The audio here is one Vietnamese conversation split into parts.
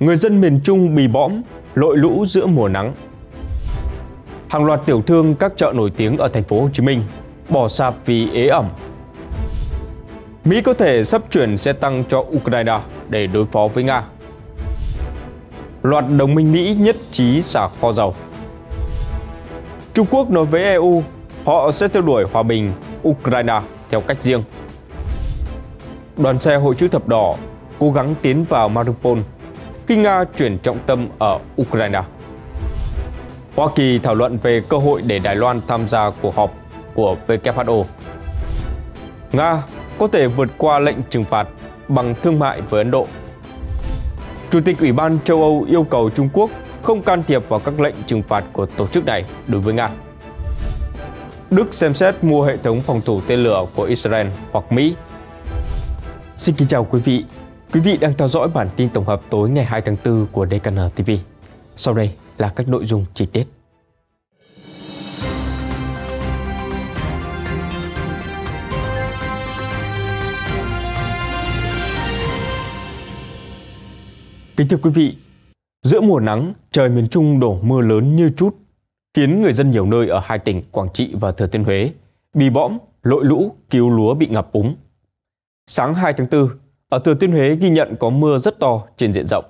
người dân miền Trung bị bõm, lội lũ giữa mùa nắng. Hàng loạt tiểu thương các chợ nổi tiếng ở thành phố Hồ Chí Minh bỏ sạp vì ế ẩm. Mỹ có thể sắp chuyển xe tăng cho Ukraine để đối phó với Nga. Loạt đồng minh Mỹ nhất trí xả kho dầu. Trung Quốc nói với EU họ sẽ theo đuổi hòa bình Ukraine theo cách riêng. Đoàn xe Hội chữ thập đỏ cố gắng tiến vào Mariupol khi Nga chuyển trọng tâm ở Ukraine. Hoa Kỳ thảo luận về cơ hội để Đài Loan tham gia cuộc họp của WHO. Nga có thể vượt qua lệnh trừng phạt bằng thương mại với Ấn Độ. Chủ tịch Ủy ban châu Âu yêu cầu Trung Quốc không can thiệp vào các lệnh trừng phạt của tổ chức này đối với Nga. Đức xem xét mua hệ thống phòng thủ tên lửa của Israel hoặc Mỹ. Xin kính chào quý vị Quý vị đang theo dõi bản tin tổng hợp tối ngày 2 tháng 4 của DKN TV. Sau đây là các nội dung chi tiết. Kính thưa quý vị, giữa mùa nắng, trời miền Trung đổ mưa lớn như chút, khiến người dân nhiều nơi ở hai tỉnh Quảng Trị và Thừa Thiên Huế bị bõm, lội lũ, cứu lúa bị ngập úng. Sáng 2 tháng 4, ở Thừa Thiên Huế ghi nhận có mưa rất to trên diện rộng.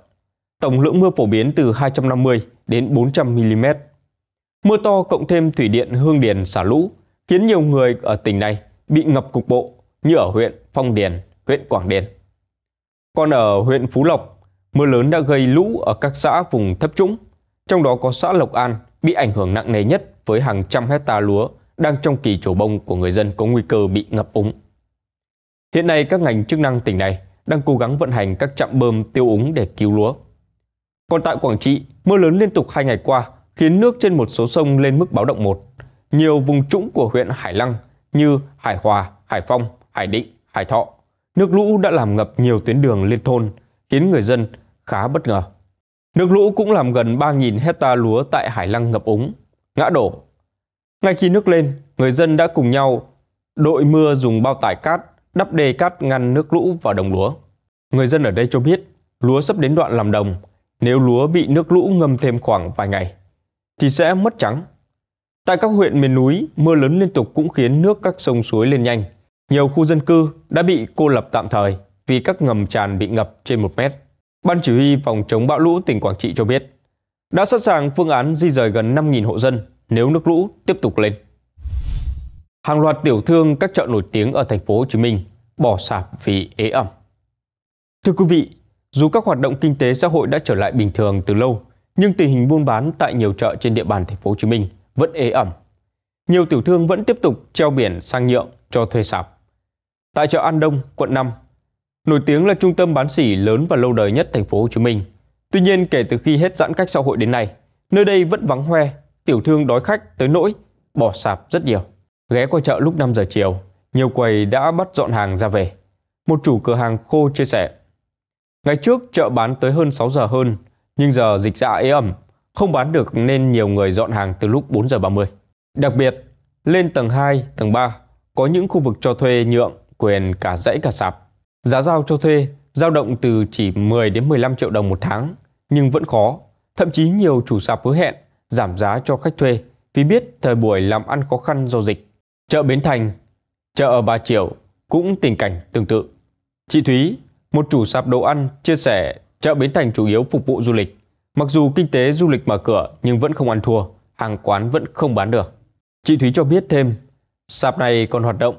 Tổng lượng mưa phổ biến từ 250 đến 400 mm. Mưa to cộng thêm thủy điện Hương Điền xả lũ khiến nhiều người ở tỉnh này bị ngập cục bộ như ở huyện Phong Điền, huyện Quảng Điền. Còn ở huyện Phú Lộc, mưa lớn đã gây lũ ở các xã vùng thấp trũng, trong đó có xã Lộc An bị ảnh hưởng nặng nề nhất với hàng trăm hecta lúa đang trong kỳ trổ bông của người dân có nguy cơ bị ngập úng. Hiện nay các ngành chức năng tỉnh này đang cố gắng vận hành các trạm bơm tiêu úng để cứu lúa. Còn tại Quảng Trị, mưa lớn liên tục hai ngày qua khiến nước trên một số sông lên mức báo động 1. Nhiều vùng trũng của huyện Hải Lăng như Hải Hòa, Hải Phong, Hải Định, Hải Thọ, nước lũ đã làm ngập nhiều tuyến đường liên thôn, khiến người dân khá bất ngờ. Nước lũ cũng làm gần 3.000 hecta lúa tại Hải Lăng ngập úng, ngã đổ. Ngay khi nước lên, người dân đã cùng nhau đội mưa dùng bao tải cát đắp đê cát ngăn nước lũ vào đồng lúa. Người dân ở đây cho biết lúa sắp đến đoạn làm đồng, nếu lúa bị nước lũ ngâm thêm khoảng vài ngày thì sẽ mất trắng. Tại các huyện miền núi, mưa lớn liên tục cũng khiến nước các sông suối lên nhanh. Nhiều khu dân cư đã bị cô lập tạm thời vì các ngầm tràn bị ngập trên 1 mét. Ban chỉ huy phòng chống bão lũ tỉnh Quảng Trị cho biết, đã sẵn sàng phương án di rời gần 5.000 hộ dân nếu nước lũ tiếp tục lên hàng loạt tiểu thương các chợ nổi tiếng ở thành phố Hồ Chí Minh bỏ sạp vì ế ẩm. Thưa quý vị, dù các hoạt động kinh tế xã hội đã trở lại bình thường từ lâu, nhưng tình hình buôn bán tại nhiều chợ trên địa bàn thành phố Hồ Chí Minh vẫn ế ẩm. Nhiều tiểu thương vẫn tiếp tục treo biển sang nhượng cho thuê sạp. Tại chợ An Đông, quận 5, nổi tiếng là trung tâm bán sỉ lớn và lâu đời nhất thành phố Hồ Chí Minh. Tuy nhiên, kể từ khi hết giãn cách xã hội đến nay, nơi đây vẫn vắng hoe, tiểu thương đói khách tới nỗi bỏ sạp rất nhiều ghé qua chợ lúc 5 giờ chiều, nhiều quầy đã bắt dọn hàng ra về. Một chủ cửa hàng khô chia sẻ. Ngày trước chợ bán tới hơn 6 giờ hơn, nhưng giờ dịch dạ ế ẩm, không bán được nên nhiều người dọn hàng từ lúc 4 giờ 30. Đặc biệt, lên tầng 2, tầng 3 có những khu vực cho thuê nhượng quyền cả dãy cả sạp. Giá giao cho thuê dao động từ chỉ 10 đến 15 triệu đồng một tháng, nhưng vẫn khó. Thậm chí nhiều chủ sạp hứa hẹn giảm giá cho khách thuê vì biết thời buổi làm ăn khó khăn do dịch. Chợ Bến Thành, chợ ở Bà Triệu cũng tình cảnh tương tự. Chị Thúy, một chủ sạp đồ ăn, chia sẻ chợ Bến Thành chủ yếu phục vụ du lịch. Mặc dù kinh tế du lịch mở cửa nhưng vẫn không ăn thua, hàng quán vẫn không bán được. Chị Thúy cho biết thêm, sạp này còn hoạt động.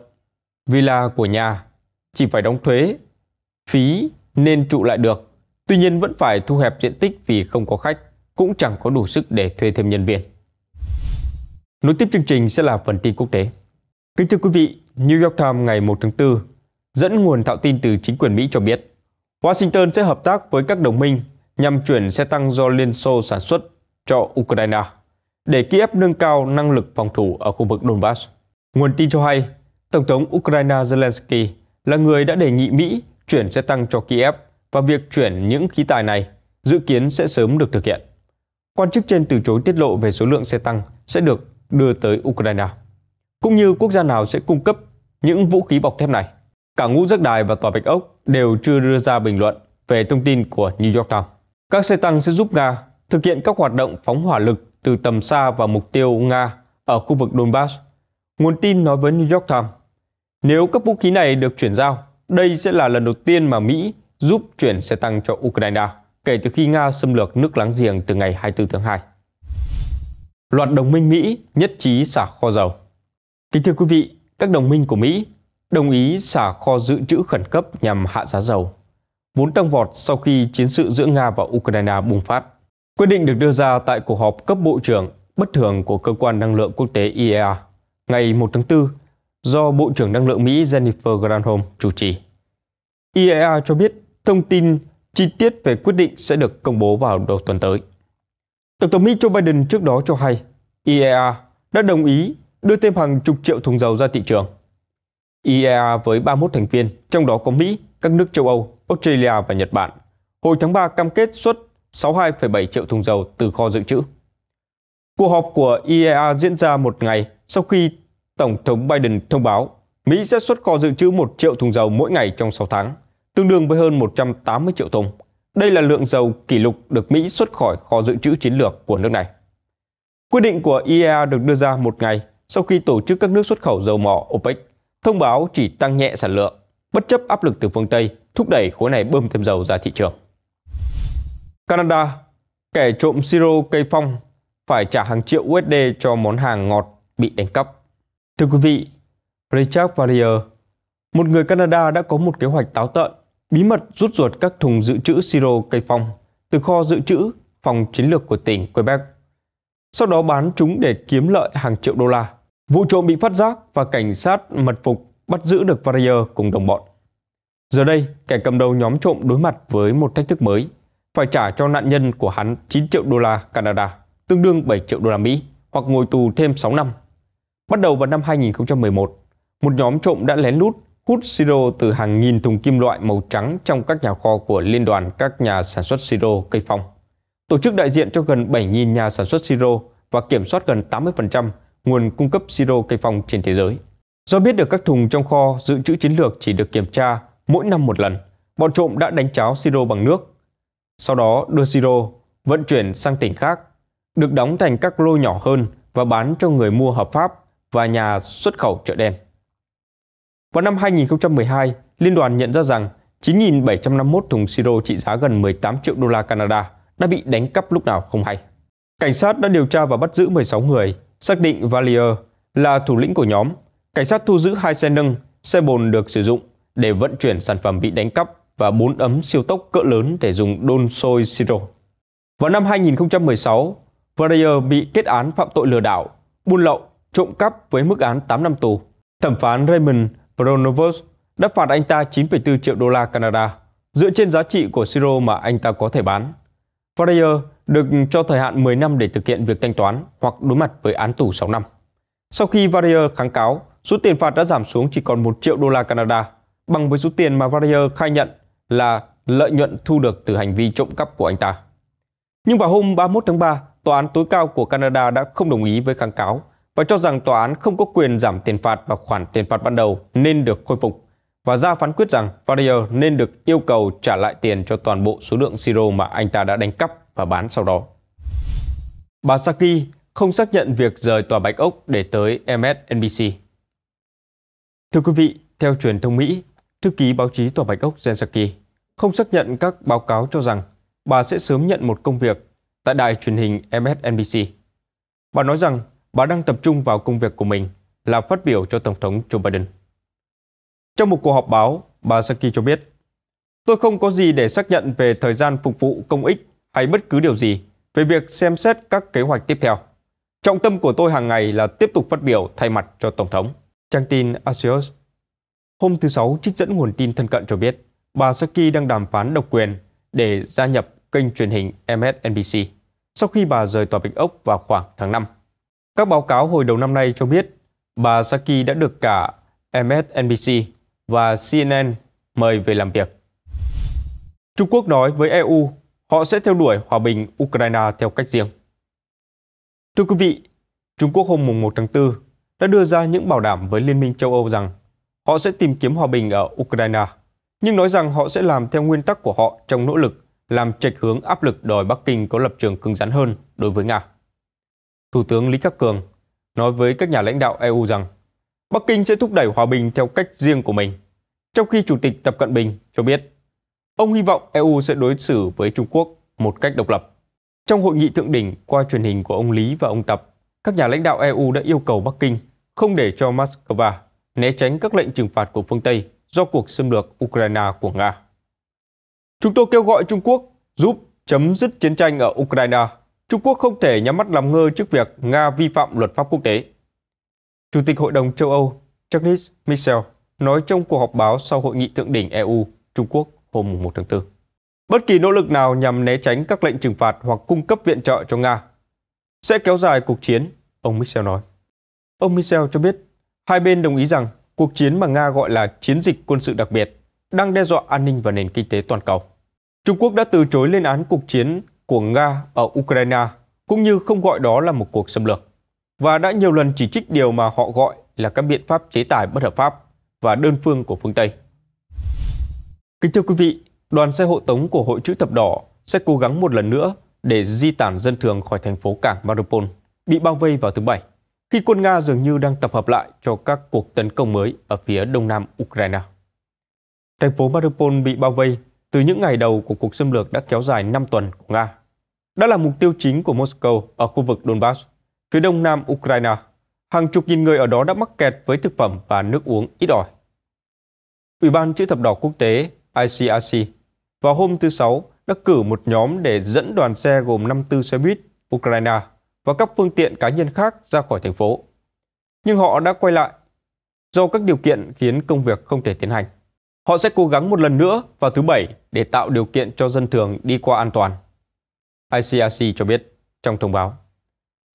Vì là của nhà, chỉ phải đóng thuế, phí nên trụ lại được. Tuy nhiên vẫn phải thu hẹp diện tích vì không có khách, cũng chẳng có đủ sức để thuê thêm nhân viên. Nối tiếp chương trình sẽ là phần tin quốc tế. Kính thưa quý vị, New York Times ngày 1 tháng 4 dẫn nguồn thạo tin từ chính quyền Mỹ cho biết Washington sẽ hợp tác với các đồng minh nhằm chuyển xe tăng do Liên Xô sản xuất cho Ukraine để Kiev nâng cao năng lực phòng thủ ở khu vực Donbass. Nguồn tin cho hay, Tổng thống Ukraine Zelensky là người đã đề nghị Mỹ chuyển xe tăng cho Kiev và việc chuyển những khí tài này dự kiến sẽ sớm được thực hiện. Quan chức trên từ chối tiết lộ về số lượng xe tăng sẽ được đưa tới Ukraine cũng như quốc gia nào sẽ cung cấp những vũ khí bọc thép này. Cả ngũ giác đài và tòa Bạch Ốc đều chưa đưa ra bình luận về thông tin của New York Times. Các xe tăng sẽ giúp Nga thực hiện các hoạt động phóng hỏa lực từ tầm xa vào mục tiêu Nga ở khu vực Donbass. Nguồn tin nói với New York Times, nếu các vũ khí này được chuyển giao, đây sẽ là lần đầu tiên mà Mỹ giúp chuyển xe tăng cho Ukraine kể từ khi Nga xâm lược nước láng giềng từ ngày 24 tháng 2. Loạt đồng minh Mỹ nhất trí xả kho dầu Kính thưa quý vị, các đồng minh của Mỹ đồng ý xả kho dự trữ khẩn cấp nhằm hạ giá dầu. Vốn tăng vọt sau khi chiến sự giữa Nga và Ukraine bùng phát. Quyết định được đưa ra tại cuộc họp cấp bộ trưởng bất thường của cơ quan năng lượng quốc tế IEA ngày 1 tháng 4 do Bộ trưởng Năng lượng Mỹ Jennifer Granholm chủ trì. IEA cho biết thông tin chi tiết về quyết định sẽ được công bố vào đầu tuần tới. Tổng thống Mỹ Joe Biden trước đó cho hay IEA đã đồng ý đưa thêm hàng chục triệu thùng dầu ra thị trường. IEA với 31 thành viên, trong đó có Mỹ, các nước châu Âu, Australia và Nhật Bản, hồi tháng 3 cam kết xuất 62,7 triệu thùng dầu từ kho dự trữ. Cuộc họp của IEA diễn ra một ngày sau khi Tổng thống Biden thông báo Mỹ sẽ xuất kho dự trữ 1 triệu thùng dầu mỗi ngày trong 6 tháng, tương đương với hơn 180 triệu thùng. Đây là lượng dầu kỷ lục được Mỹ xuất khỏi kho dự trữ chiến lược của nước này. Quyết định của IEA được đưa ra một ngày sau khi tổ chức các nước xuất khẩu dầu mỏ OPEC thông báo chỉ tăng nhẹ sản lượng, bất chấp áp lực từ phương Tây thúc đẩy khối này bơm thêm dầu ra thị trường. Canada, kẻ trộm siro cây phong phải trả hàng triệu USD cho món hàng ngọt bị đánh cắp. Thưa quý vị, Richard Valier, một người Canada đã có một kế hoạch táo tợn, bí mật rút ruột các thùng dự trữ siro cây phong từ kho dự trữ phòng chiến lược của tỉnh Quebec sau đó bán chúng để kiếm lợi hàng triệu đô la. Vụ trộm bị phát giác và cảnh sát mật phục bắt giữ được Varier cùng đồng bọn. Giờ đây, kẻ cầm đầu nhóm trộm đối mặt với một thách thức mới, phải trả cho nạn nhân của hắn 9 triệu đô la Canada, tương đương 7 triệu đô la Mỹ, hoặc ngồi tù thêm 6 năm. Bắt đầu vào năm 2011, một nhóm trộm đã lén lút hút siro từ hàng nghìn thùng kim loại màu trắng trong các nhà kho của Liên đoàn các nhà sản xuất siro cây phong tổ chức đại diện cho gần 7.000 nhà sản xuất siro và kiểm soát gần 80% nguồn cung cấp siro cây phong trên thế giới. Do biết được các thùng trong kho dự trữ chiến lược chỉ được kiểm tra mỗi năm một lần, bọn trộm đã đánh cháo siro bằng nước. Sau đó đưa siro vận chuyển sang tỉnh khác, được đóng thành các lô nhỏ hơn và bán cho người mua hợp pháp và nhà xuất khẩu chợ đen. Vào năm 2012, liên đoàn nhận ra rằng 9.751 thùng siro trị giá gần 18 triệu đô la Canada đã bị đánh cắp lúc nào không hay. Cảnh sát đã điều tra và bắt giữ 16 người, xác định Valier là thủ lĩnh của nhóm. Cảnh sát thu giữ hai xe nâng, xe bồn được sử dụng để vận chuyển sản phẩm bị đánh cắp và bốn ấm siêu tốc cỡ lớn để dùng đôn sôi siro. Vào năm 2016, Valier bị kết án phạm tội lừa đảo, buôn lậu, trộm cắp với mức án 8 năm tù. Thẩm phán Raymond Pronovos đã phạt anh ta 9,4 triệu đô la Canada dựa trên giá trị của siro mà anh ta có thể bán. Fryer được cho thời hạn 10 năm để thực hiện việc thanh toán hoặc đối mặt với án tù 6 năm. Sau khi Varier kháng cáo, số tiền phạt đã giảm xuống chỉ còn 1 triệu đô la Canada, bằng với số tiền mà Varier khai nhận là lợi nhuận thu được từ hành vi trộm cắp của anh ta. Nhưng vào hôm 31 tháng 3, tòa án tối cao của Canada đã không đồng ý với kháng cáo và cho rằng tòa án không có quyền giảm tiền phạt và khoản tiền phạt ban đầu nên được khôi phục và ra phán quyết rằng Barrier nên được yêu cầu trả lại tiền cho toàn bộ số lượng siro mà anh ta đã đánh cắp và bán sau đó. Bà Saki không xác nhận việc rời tòa Bạch Ốc để tới MSNBC. Thưa quý vị, theo truyền thông Mỹ, thư ký báo chí tòa Bạch Ốc Jen Psaki không xác nhận các báo cáo cho rằng bà sẽ sớm nhận một công việc tại đài truyền hình MSNBC. Bà nói rằng bà đang tập trung vào công việc của mình là phát biểu cho Tổng thống Joe Biden. Trong một cuộc họp báo, bà Saki cho biết, Tôi không có gì để xác nhận về thời gian phục vụ công ích hay bất cứ điều gì về việc xem xét các kế hoạch tiếp theo. Trọng tâm của tôi hàng ngày là tiếp tục phát biểu thay mặt cho Tổng thống. Trang tin Axios Hôm thứ Sáu trích dẫn nguồn tin thân cận cho biết bà Saki đang đàm phán độc quyền để gia nhập kênh truyền hình MSNBC sau khi bà rời Tòa bình Ốc vào khoảng tháng 5. Các báo cáo hồi đầu năm nay cho biết bà Saki đã được cả MSNBC và CNN mời về làm việc. Trung Quốc nói với EU họ sẽ theo đuổi hòa bình Ukraine theo cách riêng. Thưa quý vị, Trung Quốc hôm 1 tháng 4 đã đưa ra những bảo đảm với Liên minh châu Âu rằng họ sẽ tìm kiếm hòa bình ở Ukraine, nhưng nói rằng họ sẽ làm theo nguyên tắc của họ trong nỗ lực làm trạch hướng áp lực đòi Bắc Kinh có lập trường cứng rắn hơn đối với Nga. Thủ tướng Lý Khắc Cường nói với các nhà lãnh đạo EU rằng Bắc Kinh sẽ thúc đẩy hòa bình theo cách riêng của mình. Trong khi Chủ tịch Tập Cận Bình cho biết, ông hy vọng EU sẽ đối xử với Trung Quốc một cách độc lập. Trong hội nghị thượng đỉnh qua truyền hình của ông Lý và ông Tập, các nhà lãnh đạo EU đã yêu cầu Bắc Kinh không để cho Moscow né tránh các lệnh trừng phạt của phương Tây do cuộc xâm lược Ukraine của Nga. Chúng tôi kêu gọi Trung Quốc giúp chấm dứt chiến tranh ở Ukraine. Trung Quốc không thể nhắm mắt làm ngơ trước việc Nga vi phạm luật pháp quốc tế. Chủ tịch Hội đồng châu Âu Charles Michel nói trong cuộc họp báo sau hội nghị thượng đỉnh EU Trung Quốc hôm 1 tháng 4. Bất kỳ nỗ lực nào nhằm né tránh các lệnh trừng phạt hoặc cung cấp viện trợ cho Nga sẽ kéo dài cuộc chiến, ông Michel nói. Ông Michel cho biết hai bên đồng ý rằng cuộc chiến mà Nga gọi là chiến dịch quân sự đặc biệt đang đe dọa an ninh và nền kinh tế toàn cầu. Trung Quốc đã từ chối lên án cuộc chiến của Nga ở Ukraine cũng như không gọi đó là một cuộc xâm lược và đã nhiều lần chỉ trích điều mà họ gọi là các biện pháp chế tài bất hợp pháp và đơn phương của phương Tây. Kính thưa quý vị, đoàn xe hộ tống của Hội chữ thập đỏ sẽ cố gắng một lần nữa để di tản dân thường khỏi thành phố cảng Mariupol bị bao vây vào thứ Bảy, khi quân Nga dường như đang tập hợp lại cho các cuộc tấn công mới ở phía đông nam Ukraine. Thành phố Mariupol bị bao vây từ những ngày đầu của cuộc xâm lược đã kéo dài 5 tuần của Nga. Đã là mục tiêu chính của Moscow ở khu vực Donbass phía đông nam Ukraine. Hàng chục nghìn người ở đó đã mắc kẹt với thực phẩm và nước uống ít ỏi. Ủy ban chữ thập đỏ quốc tế ICRC vào hôm thứ Sáu đã cử một nhóm để dẫn đoàn xe gồm 54 xe buýt Ukraine và các phương tiện cá nhân khác ra khỏi thành phố. Nhưng họ đã quay lại do các điều kiện khiến công việc không thể tiến hành. Họ sẽ cố gắng một lần nữa vào thứ Bảy để tạo điều kiện cho dân thường đi qua an toàn. ICRC cho biết trong thông báo.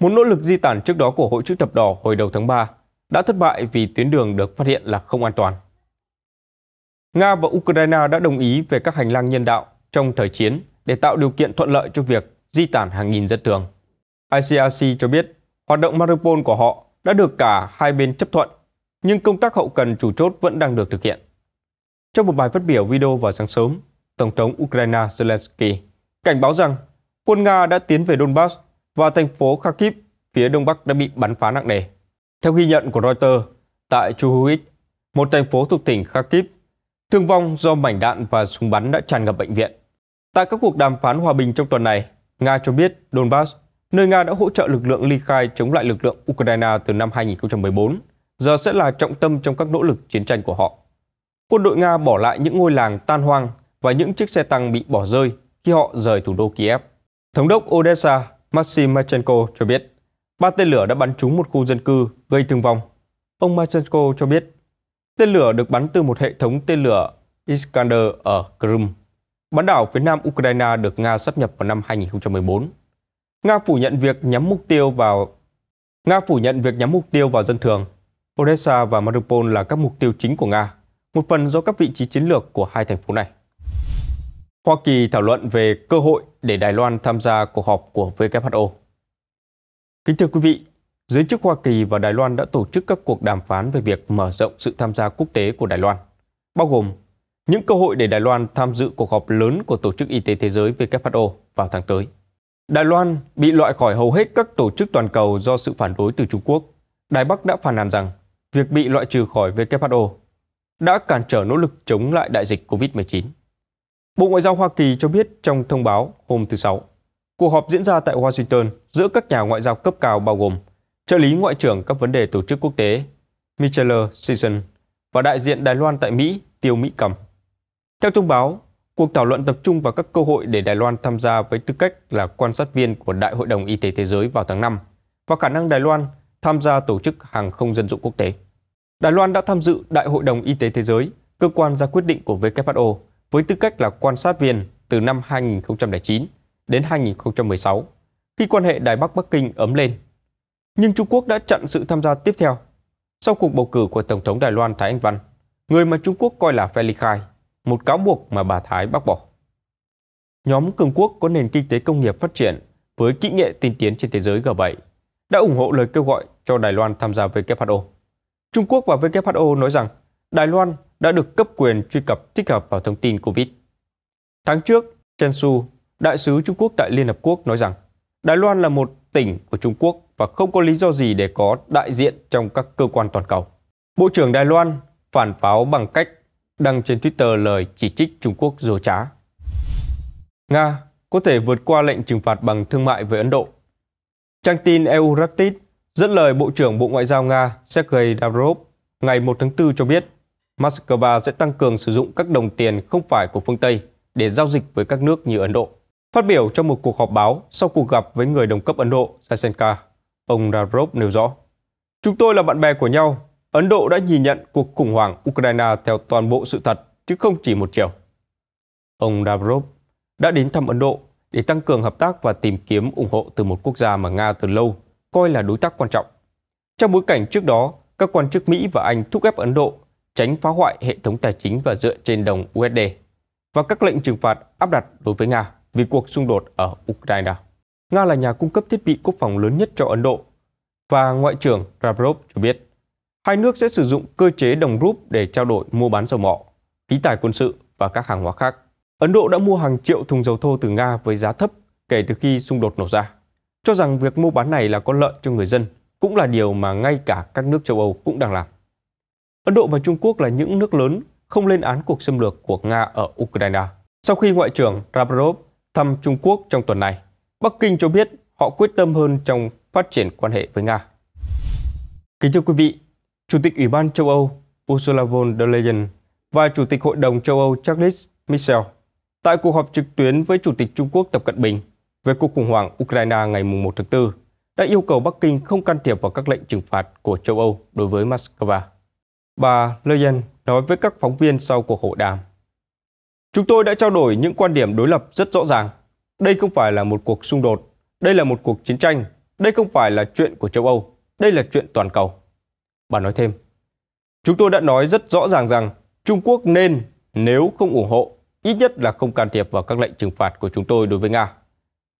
Một nỗ lực di tản trước đó của Hội chữ thập đỏ hồi đầu tháng 3 đã thất bại vì tuyến đường được phát hiện là không an toàn. Nga và Ukraine đã đồng ý về các hành lang nhân đạo trong thời chiến để tạo điều kiện thuận lợi cho việc di tản hàng nghìn dân thường. ICRC cho biết hoạt động Mariupol của họ đã được cả hai bên chấp thuận, nhưng công tác hậu cần chủ chốt vẫn đang được thực hiện. Trong một bài phát biểu video vào sáng sớm, Tổng thống Ukraine Zelensky cảnh báo rằng quân Nga đã tiến về Donbass và thành phố Kharkiv phía đông bắc đã bị bắn phá nặng nề. Theo ghi nhận của Reuters, tại Chuhuich, một thành phố thuộc tỉnh Kharkiv, thương vong do mảnh đạn và súng bắn đã tràn ngập bệnh viện. Tại các cuộc đàm phán hòa bình trong tuần này, Nga cho biết Donbass, nơi Nga đã hỗ trợ lực lượng ly khai chống lại lực lượng Ukraine từ năm 2014, giờ sẽ là trọng tâm trong các nỗ lực chiến tranh của họ. Quân đội Nga bỏ lại những ngôi làng tan hoang và những chiếc xe tăng bị bỏ rơi khi họ rời thủ đô Kiev. Thống đốc Odessa Maxim Machenko cho biết, ba tên lửa đã bắn trúng một khu dân cư gây thương vong. Ông Machenko cho biết, tên lửa được bắn từ một hệ thống tên lửa Iskander ở Crimea, bán đảo phía nam Ukraine được Nga sắp nhập vào năm 2014. Nga phủ nhận việc nhắm mục tiêu vào Nga phủ nhận việc nhắm mục tiêu vào dân thường. Odessa và Mariupol là các mục tiêu chính của Nga, một phần do các vị trí chiến lược của hai thành phố này. Hoa Kỳ thảo luận về cơ hội để Đài Loan tham gia cuộc họp của WHO. Kính thưa quý vị, giới chức Hoa Kỳ và Đài Loan đã tổ chức các cuộc đàm phán về việc mở rộng sự tham gia quốc tế của Đài Loan, bao gồm những cơ hội để Đài Loan tham dự cuộc họp lớn của Tổ chức Y tế Thế giới WHO vào tháng tới. Đài Loan bị loại khỏi hầu hết các tổ chức toàn cầu do sự phản đối từ Trung Quốc. Đài Bắc đã phàn nàn rằng việc bị loại trừ khỏi WHO đã cản trở nỗ lực chống lại đại dịch COVID-19. Bộ Ngoại giao Hoa Kỳ cho biết trong thông báo hôm thứ Sáu, cuộc họp diễn ra tại Washington giữa các nhà ngoại giao cấp cao bao gồm trợ lý Ngoại trưởng các vấn đề tổ chức quốc tế Michelle Sisson và đại diện Đài Loan tại Mỹ Tiêu Mỹ Cầm. Theo thông báo, cuộc thảo luận tập trung vào các cơ hội để Đài Loan tham gia với tư cách là quan sát viên của Đại hội đồng Y tế Thế giới vào tháng 5 và khả năng Đài Loan tham gia tổ chức hàng không dân dụng quốc tế. Đài Loan đã tham dự Đại hội đồng Y tế Thế giới, cơ quan ra quyết định của WHO với tư cách là quan sát viên từ năm 2009 đến 2016, khi quan hệ Đài Bắc Bắc Kinh ấm lên. Nhưng Trung Quốc đã chặn sự tham gia tiếp theo. Sau cuộc bầu cử của Tổng thống Đài Loan Thái Anh Văn, người mà Trung Quốc coi là phe ly khai, một cáo buộc mà bà Thái bác bỏ. Nhóm cường quốc có nền kinh tế công nghiệp phát triển với kỹ nghệ tiên tiến trên thế giới G7 đã ủng hộ lời kêu gọi cho Đài Loan tham gia WHO. Trung Quốc và WHO nói rằng Đài Loan đã được cấp quyền truy cập tích hợp vào thông tin COVID. Tháng trước, Chen Su, đại sứ Trung Quốc tại Liên Hợp Quốc nói rằng Đài Loan là một tỉnh của Trung Quốc và không có lý do gì để có đại diện trong các cơ quan toàn cầu. Bộ trưởng Đài Loan phản pháo bằng cách đăng trên Twitter lời chỉ trích Trung Quốc dồ trá. Nga có thể vượt qua lệnh trừng phạt bằng thương mại với Ấn Độ. Trang tin EU Euratit dẫn lời Bộ trưởng Bộ Ngoại giao Nga Sergei Lavrov ngày 1 tháng 4 cho biết Moscow sẽ tăng cường sử dụng các đồng tiền không phải của phương Tây để giao dịch với các nước như Ấn Độ. Phát biểu trong một cuộc họp báo sau cuộc gặp với người đồng cấp Ấn Độ Jaishankar, ông Lavrov nêu rõ: "Chúng tôi là bạn bè của nhau. Ấn Độ đã nhìn nhận cuộc khủng hoảng Ukraine theo toàn bộ sự thật chứ không chỉ một chiều." Ông Lavrov đã đến thăm Ấn Độ để tăng cường hợp tác và tìm kiếm ủng hộ từ một quốc gia mà Nga từ lâu coi là đối tác quan trọng. Trong bối cảnh trước đó, các quan chức Mỹ và Anh thúc ép Ấn Độ tránh phá hoại hệ thống tài chính và dựa trên đồng USD và các lệnh trừng phạt áp đặt đối với Nga vì cuộc xung đột ở Ukraine. Nga là nhà cung cấp thiết bị quốc phòng lớn nhất cho Ấn Độ và Ngoại trưởng Lavrov cho biết hai nước sẽ sử dụng cơ chế đồng rúp để trao đổi mua bán dầu mỏ, khí tài quân sự và các hàng hóa khác. Ấn Độ đã mua hàng triệu thùng dầu thô từ Nga với giá thấp kể từ khi xung đột nổ ra, cho rằng việc mua bán này là có lợi cho người dân cũng là điều mà ngay cả các nước châu Âu cũng đang làm. Ấn Độ và Trung Quốc là những nước lớn không lên án cuộc xâm lược của Nga ở Ukraine. Sau khi Ngoại trưởng Lavrov thăm Trung Quốc trong tuần này, Bắc Kinh cho biết họ quyết tâm hơn trong phát triển quan hệ với Nga. Kính thưa quý vị, Chủ tịch Ủy ban châu Âu Ursula von der Leyen và Chủ tịch Hội đồng châu Âu Charles Michel tại cuộc họp trực tuyến với Chủ tịch Trung Quốc Tập Cận Bình về cuộc khủng hoảng Ukraine ngày 1 tháng 4 đã yêu cầu Bắc Kinh không can thiệp vào các lệnh trừng phạt của châu Âu đối với Moscow. Bà Leyen nói với các phóng viên sau cuộc hội đàm. Chúng tôi đã trao đổi những quan điểm đối lập rất rõ ràng. Đây không phải là một cuộc xung đột, đây là một cuộc chiến tranh, đây không phải là chuyện của châu Âu, đây là chuyện toàn cầu. Bà nói thêm, chúng tôi đã nói rất rõ ràng rằng Trung Quốc nên, nếu không ủng hộ, ít nhất là không can thiệp vào các lệnh trừng phạt của chúng tôi đối với Nga.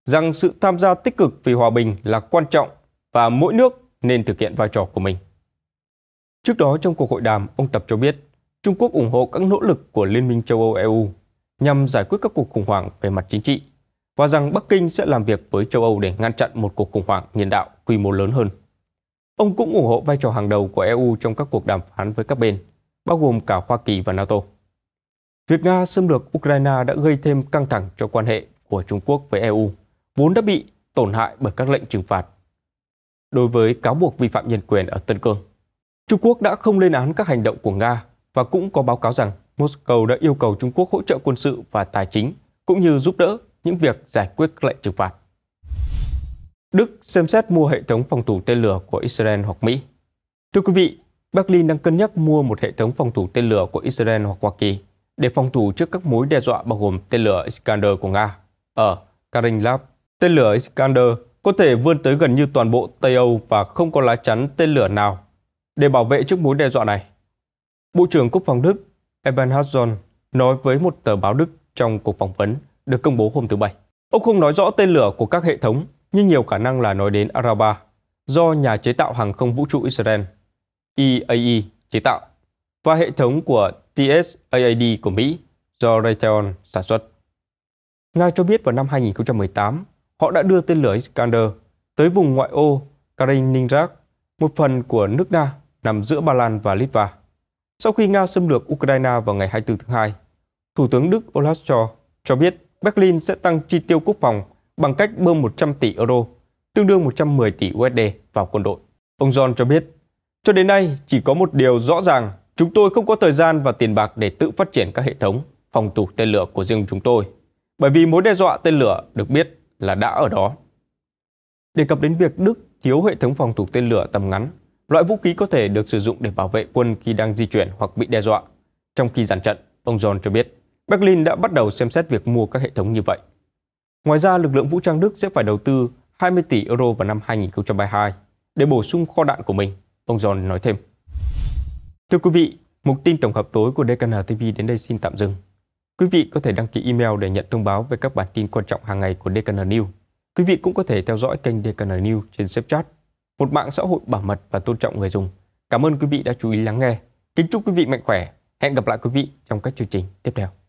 Rằng sự tham gia tích cực vì hòa bình là quan trọng và mỗi nước nên thực hiện vai trò của mình. Trước đó trong cuộc hội đàm, ông Tập cho biết Trung Quốc ủng hộ các nỗ lực của Liên minh châu Âu-EU nhằm giải quyết các cuộc khủng hoảng về mặt chính trị và rằng Bắc Kinh sẽ làm việc với châu Âu để ngăn chặn một cuộc khủng hoảng nhân đạo quy mô lớn hơn. Ông cũng ủng hộ vai trò hàng đầu của EU trong các cuộc đàm phán với các bên, bao gồm cả Hoa Kỳ và NATO. Việc Nga xâm lược Ukraine đã gây thêm căng thẳng cho quan hệ của Trung Quốc với EU, vốn đã bị tổn hại bởi các lệnh trừng phạt. Đối với cáo buộc vi phạm nhân quyền ở Tân Cương, Trung Quốc đã không lên án các hành động của Nga và cũng có báo cáo rằng Moscow đã yêu cầu Trung Quốc hỗ trợ quân sự và tài chính, cũng như giúp đỡ những việc giải quyết lệnh trừng phạt. Đức xem xét mua hệ thống phòng thủ tên lửa của Israel hoặc Mỹ. Thưa quý vị, Berlin đang cân nhắc mua một hệ thống phòng thủ tên lửa của Israel hoặc Hoa Kỳ để phòng thủ trước các mối đe dọa bao gồm tên lửa Iskander của Nga ở Karin Tên lửa Iskander có thể vươn tới gần như toàn bộ Tây Âu và không có lá chắn tên lửa nào để bảo vệ trước mối đe dọa này. Bộ trưởng Quốc phòng Đức Eben Hasson nói với một tờ báo Đức trong cuộc phỏng vấn được công bố hôm thứ Bảy. Ông không nói rõ tên lửa của các hệ thống, nhưng nhiều khả năng là nói đến Araba, do nhà chế tạo hàng không vũ trụ Israel EAE e, chế tạo, và hệ thống của TSAAD của Mỹ do Raytheon sản xuất. Nga cho biết vào năm 2018, họ đã đưa tên lửa Iskander tới vùng ngoại ô Kaliningrad, một phần của nước Nga nằm giữa Ba Lan và Litva. Sau khi Nga xâm lược Ukraine vào ngày 24 tháng 2, Thủ tướng Đức Olaf Scholz cho biết Berlin sẽ tăng chi tiêu quốc phòng bằng cách bơm 100 tỷ euro, tương đương 110 tỷ USD vào quân đội. Ông John cho biết, cho đến nay chỉ có một điều rõ ràng, chúng tôi không có thời gian và tiền bạc để tự phát triển các hệ thống phòng thủ tên lửa của riêng chúng tôi, bởi vì mối đe dọa tên lửa được biết là đã ở đó. Đề cập đến việc Đức thiếu hệ thống phòng thủ tên lửa tầm ngắn Loại vũ khí có thể được sử dụng để bảo vệ quân khi đang di chuyển hoặc bị đe dọa. Trong khi giàn trận, ông John cho biết, Berlin đã bắt đầu xem xét việc mua các hệ thống như vậy. Ngoài ra, lực lượng vũ trang Đức sẽ phải đầu tư 20 tỷ euro vào năm 2022 để bổ sung kho đạn của mình, ông John nói thêm. Thưa quý vị, mục tin tổng hợp tối của DKN TV đến đây xin tạm dừng. Quý vị có thể đăng ký email để nhận thông báo về các bản tin quan trọng hàng ngày của DKN News. Quý vị cũng có thể theo dõi kênh DKN News trên Snapchat một mạng xã hội bảo mật và tôn trọng người dùng. Cảm ơn quý vị đã chú ý lắng nghe. Kính chúc quý vị mạnh khỏe. Hẹn gặp lại quý vị trong các chương trình tiếp theo.